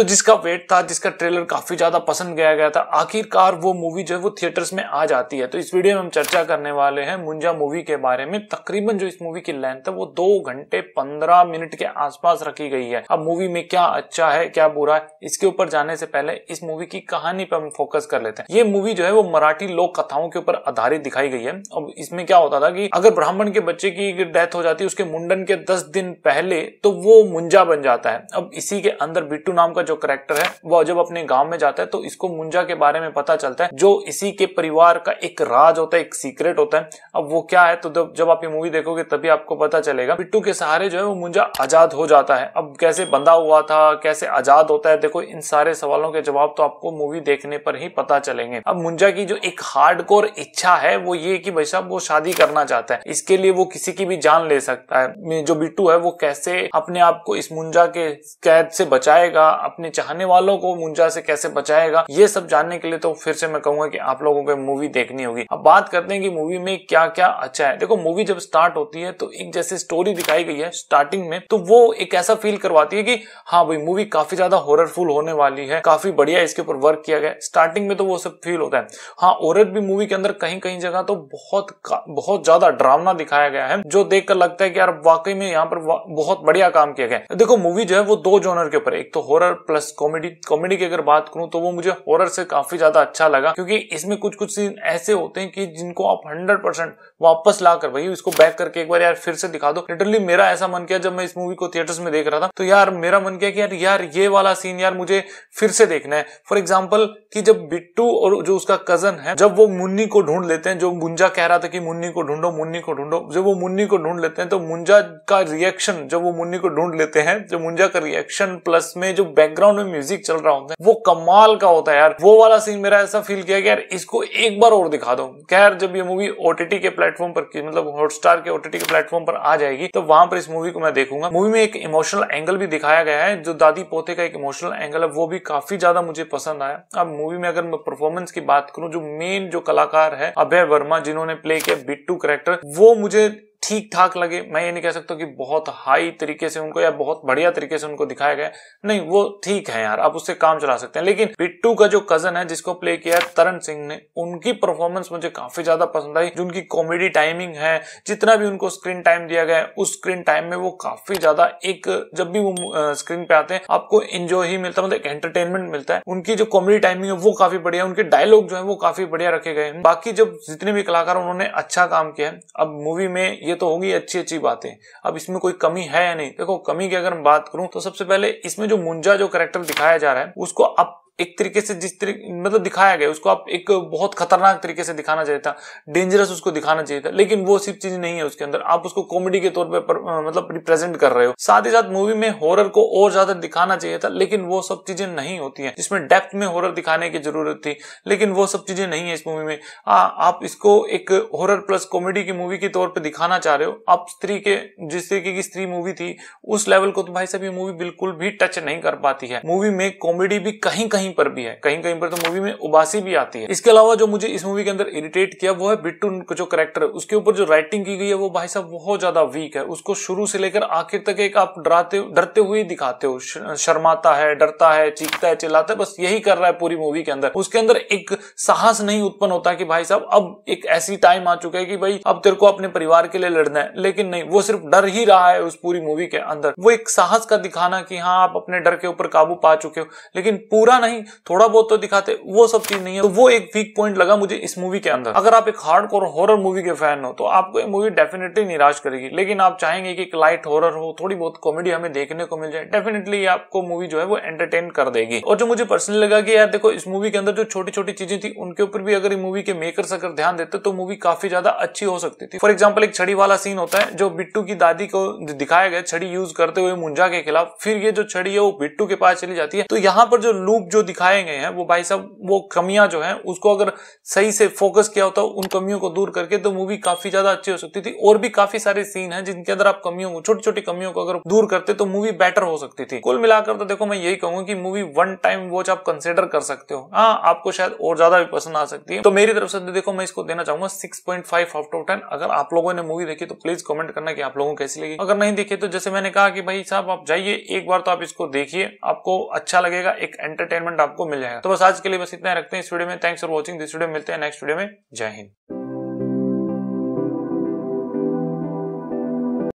तो जिसका वेट था जिसका ट्रेलर काफी ज्यादा पसंद किया गया था आखिरकार वो मूवी जो है वो थिएटर्स में आ जाती है तो इस वीडियो में हम चर्चा करने वाले हैं मुंजा मूवी के बारे में तकरीबन जो इस मूवी की लेंथ है वो दो घंटे पंद्रह मिनट के आसपास रखी गई है अब मूवी में क्या अच्छा है क्या बुरा है इसके ऊपर जाने से पहले इस मूवी की कहानी पर हम फोकस कर लेते हैं ये मूवी जो है वो मराठी लोक कथाओं के ऊपर आधारित दिखाई गई है अब इसमें क्या होता था कि अगर ब्राह्मण के बच्चे की डेथ हो जाती है उसके मुंडन के दस दिन पहले तो वो मुंजा बन जाता है अब इसी के अंदर बिट्टू नाम का जो करेक्टर है वह जब अपने गांव में जाता है तो इसको मुंजा के बारे में पता चलता है जो इसी के परिवार का एक राज होता है एक सीक्रेट होता है अब वो क्या है तो जब आप ये मूवी देखोगे तभी आपको पता चलेगा पिट्टू के सहारे जो है वो मुंजा आजाद हो जाता है अब कैसे बंधा हुआ था कैसे आजाद होता है देखो इन सारे सवालों के जवाब तो आपको मूवी देखने पर ही पता चलेंगे अब मुंजा की जो एक हार्ड इच्छा है वो ये की भाई साहब वो शादी करना चाहता है इसके लिए वो किसी की भी जान ले सकता है जो बिट्टू है वो कैसे अपने आप को इस मुंजा के कैद से बचाएगा अपने चाहने वालों को मुंजा से कैसे बचाएगा ये सब जानने के लिए तो फिर से मैं कहूंगा कि आप लोगों को मूवी देखनी होगी अब बात करते हैं कि मूवी में क्या क्या अच्छा है देखो मूवी जब स्टार्ट होती है तो एक जैसी स्टोरी दिखाई गई है स्टार्टिंग में तो वो एक ऐसा फील करवाती है कि हाँ भाई मूवी काफी ज्यादा हॉररफुल होने वाली है काफी बढ़िया इसके ऊपर वर्क किया गया स्टार्टिंग में तो वो सब फील होता है हाँ औरत भी मूवी के अंदर कहीं कहीं जगह तो बहुत बहुत ज्यादा ड्रामना दिखाया गया है जो देखकर लगता है कि यार वाकई में यहाँ पर बहुत बढ़िया काम किया गया देखो मूवी जो है वो दो जोनर के ऊपर एक तो हॉरर प्लस कॉमेडी कॉमेडी की अगर बात करूं तो वो मुझे हॉरर से काफी ज्यादा अच्छा लगा क्योंकि इसमें कुछ कुछ सीन ऐसे होते हैं कि जिनको आप हंड्रेड परसेंट वापस लाकर भाई इसको बैक करके एक बार यार फिर से दिखा दो लिटरली मेरा ऐसा मन किया जब मैं इस मूवी को थिएटर्स में देख रहा था तो यार मेरा मन किया कि यार यार ये वाला सीन यार मुझे फिर से देखना है फॉर एग्जाम्पल की जब बिट्टू और जो उसका कजन है जब वो मुन्नी को ढूंढ लेते हैं जो मुंजा कह रहा था कि मुन्नी को ढूंढो मुन्नी को ढूंढो जब वो मुन्नी को ढूंढ लेते हैं तो मुंजा का रिएक्शन जब वो मुन्नी को ढूंढ लेते हैं जो मुंजा का रिएक्शन प्लस में जो बैक बैकग्राउंड में म्यूजिक चल रहा होता है वो कमाल का होता है यार वो वाला सीन मेरा ऐसा फील किया कि यार इसको एक बार और दिखा दो खैर जब ये मूवी ओटीटी के प्लेटफॉर्म पर मतलब हॉटस्टार के ओटीटी के प्लेटफॉर्म पर आ जाएगी तो वहां पर इस मूवी को मैं देखूंगा मूवी में एक इमोशनल एंगल भी दिखाया गया है जो दादी पोते का एक इमोशनल एंगल है वो भी काफी ज्यादा मुझे पसंद आया अब मूवी में अगर मैं परफॉर्मेंस की बात करूं जो मेन जो कलाकार है अभय वर्मा जिन्होंने प्ले किया बिट्टू करेक्टर वो मुझे ठीक ठाक लगे मैं ये नहीं कह सकता कि बहुत हाई तरीके से उनको या बहुत बढ़िया तरीके से उनको दिखाया गया नहीं वो ठीक है यार आप उससे काम चला सकते हैं लेकिन पिट्टू का जो कजन है जिसको प्ले किया है तरन सिंह ने उनकी परफॉर्मेंस मुझे काफी ज्यादा पसंद आई जो उनकी कॉमेडी टाइमिंग है जितना भी उनको स्क्रीन टाइम दिया गया है उस स्क्रीन टाइम में वो काफी ज्यादा एक जब भी वो स्क्रीन पे आते हैं आपको एंजॉय ही मिलता है मतलब एंटरटेनमेंट मिलता है उनकी जो कॉमेडी टाइमिंग है वो काफी बढ़िया उनके डायलॉग जो है वो काफी बढ़िया रखे गए बाकी जब जितने भी कलाकार उन्होंने अच्छा काम किया है अब मूवी में ये तो होगी अच्छी अच्छी बातें अब इसमें कोई कमी है या नहीं देखो कमी की अगर मैं बात करूं तो सबसे पहले इसमें जो मुंजा जो करेक्टर दिखाया जा रहा है उसको अब एक तरीके से जिस तरीके मतलब दिखाया गया उसको आप एक बहुत खतरनाक तरीके से दिखाना चाहिए था डेंजरस उसको दिखाना चाहिए था लेकिन वो सिर्फ चीज नहीं है उसके अंदर आप उसको कॉमेडी के तौर पे पर, मतलब रिप्रेजेंट कर रहे हो साथ ही साथ मूवी में हॉरर को और ज्यादा दिखाना चाहिए था लेकिन वो सब चीजें नहीं होती है जिसमें डेप्थ में हॉरर दिखाने की जरूरत थी लेकिन वो सब चीजें नहीं है इस मूवी में आ, आप इसको एक हॉरर प्लस कॉमेडी की मूवी के तौर पर दिखाना चाह रहे हो आप स्त्री के जिस तरीके की स्त्री मूवी थी उस लेवल को तो भाई साहब ये मूवी बिल्कुल भी टच नहीं कर पाती है मूवी में कॉमेडी भी कहीं कहीं कहीं पर भी है कहीं कहीं पर तो मूवी में उबासी भी आती है इसके अलावा जो मुझे इस मूवी के अंदर इरिटेट किया वो है बिट्टू का जो करेक्टर है उसके ऊपर जो राइटिंग की गई है वो भाई साहब बहुत ज्यादा वीक है उसको शुरू से लेकर आखिर तक एक आप डराते डरते हुए दिखाते हो शर्माता है डरता है चीखता है चिल्लाता है बस यही कर रहा है पूरी मूवी के अंदर उसके अंदर एक साहस नहीं उत्पन्न होता कि भाई साहब अब एक ऐसी टाइम आ चुका है कि भाई अब तेरे को अपने परिवार के लिए लड़ना है लेकिन नहीं वो सिर्फ डर ही रहा है उस पूरी मूवी के अंदर वो एक साहस का दिखाना कि हाँ आप अपने डर के ऊपर काबू पा चुके हो लेकिन पूरा नहीं नहीं थोड़ा बहुत तो दिखाते वो सब चीज नहीं है तो वो एक वीक पॉइंट लगा मुझे इस मूवी के अंदर अगर आप एक हार्ड कोर हॉरर मूवी के फैन हो तो आपको ये मूवी डेफिनेटली निराश करेगी लेकिन आप चाहेंगे कि एक लाइट हॉरर हो थोड़ी बहुत कॉमेडी हमें देखने को मिल जाए डेफिनेटली आपको मूवी जो है वो एंटरटेन कर देगी और जो मुझे पर्सनली लगा कि यार देखो इस मूवी के अंदर जो छोटी छोटी चीजें थी उनके ऊपर भी अगर मूवी के मेकर्स अगर ध्यान देते तो मूवी काफी ज्यादा अच्छी हो सकती थी फॉर एग्जाम्पल एक छड़ी वाला सीन होता है जो बिट्टू की दादी को दिखाया गया छड़ी यूज करते हुए मुंजा के खिलाफ फिर ये जो छड़ी है वो बिट्टू के पास चली जाती है तो यहाँ पर जो लूप जो दिखाए गए हैं वो भाई साहब वो कमियां जो हैं उसको अगर सही से फोकस किया होता तो उन कमियों को दूर करके तो मूवी काफी ज्यादा अच्छी हो सकती थी और भी काफी सारे सीन हैं जिनके अंदर आप कमियों को छोटी छोटी कमियों को अगर दूर करते तो मूवी बेटर हो सकती थी कुल मिलाकर तो देखो मैं यही कहूंगा कि मूवी वन टाइम वॉच आप कंसिडर कर सकते हो हाँ आपको शायद और ज्यादा भी पसंद आ सकती है तो मेरी तरफ से देखो मैं इसको देना चाहूंगा six point five out of ten अगर आप लोगों ने मूवी देखी तो प्लीज कमेंट करना कि आप लोगों को कैसी लगी अगर नहीं देखे तो जैसे मैंने कहा कि भाई साहब आप जाइए एक बार तो आप इसको देखिए आपको अच्छा लगेगा एक एंटरटेनमेंट पेमेंट आपको मिल जाएगा तो बस आज के लिए बस इतना रखते हैं इस वीडियो में thanks for watching this video मिलते हैं नेक्स्ट वीडियो में जय हिंद